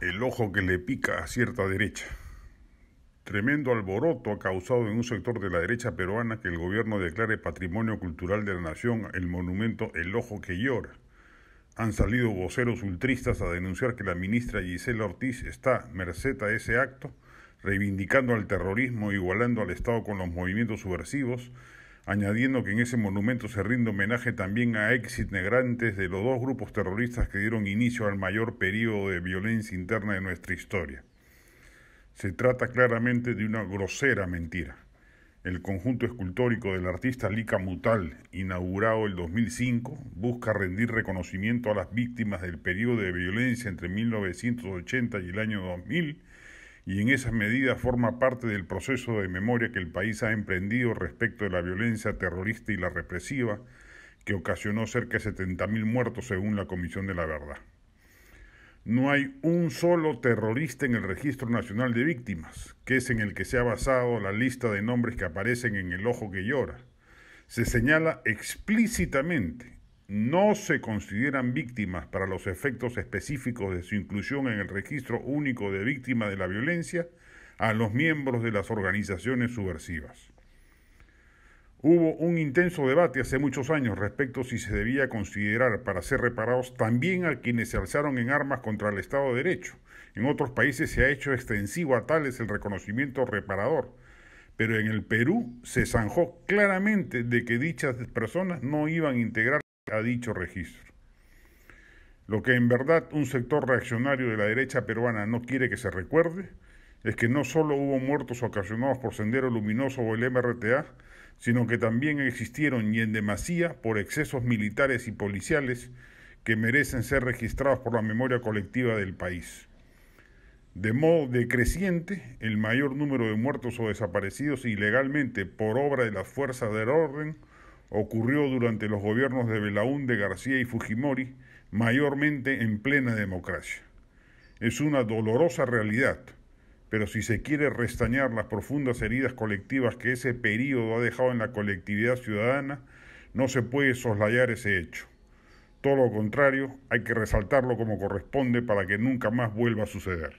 El ojo que le pica a cierta derecha. Tremendo alboroto ha causado en un sector de la derecha peruana que el gobierno declare patrimonio cultural de la nación el monumento El ojo que llora. Han salido voceros ultristas a denunciar que la ministra Gisela Ortiz está, merced a ese acto, reivindicando al terrorismo, igualando al Estado con los movimientos subversivos, añadiendo que en ese monumento se rinde homenaje también a ex integrantes de los dos grupos terroristas que dieron inicio al mayor periodo de violencia interna de nuestra historia. Se trata claramente de una grosera mentira. El conjunto escultórico del artista Lika Mutal, inaugurado el 2005, busca rendir reconocimiento a las víctimas del periodo de violencia entre 1980 y el año 2000 y en esas medidas forma parte del proceso de memoria que el país ha emprendido respecto de la violencia terrorista y la represiva que ocasionó cerca de 70.000 muertos según la Comisión de la Verdad. No hay un solo terrorista en el Registro Nacional de Víctimas, que es en el que se ha basado la lista de nombres que aparecen en el ojo que llora. Se señala explícitamente no se consideran víctimas para los efectos específicos de su inclusión en el registro único de víctimas de la violencia a los miembros de las organizaciones subversivas. Hubo un intenso debate hace muchos años respecto si se debía considerar para ser reparados también a quienes se alzaron en armas contra el Estado de Derecho. En otros países se ha hecho extensivo a tales el reconocimiento reparador, pero en el Perú se zanjó claramente de que dichas personas no iban a integrar a dicho registro. Lo que en verdad un sector reaccionario de la derecha peruana no quiere que se recuerde es que no solo hubo muertos ocasionados por Sendero Luminoso o el MRTA, sino que también existieron y en demasía por excesos militares y policiales que merecen ser registrados por la memoria colectiva del país. De modo decreciente, el mayor número de muertos o desaparecidos ilegalmente por obra de las fuerzas del orden ocurrió durante los gobiernos de Belaúnde, García y Fujimori, mayormente en plena democracia. Es una dolorosa realidad, pero si se quiere restañar las profundas heridas colectivas que ese periodo ha dejado en la colectividad ciudadana, no se puede soslayar ese hecho. Todo lo contrario, hay que resaltarlo como corresponde para que nunca más vuelva a suceder.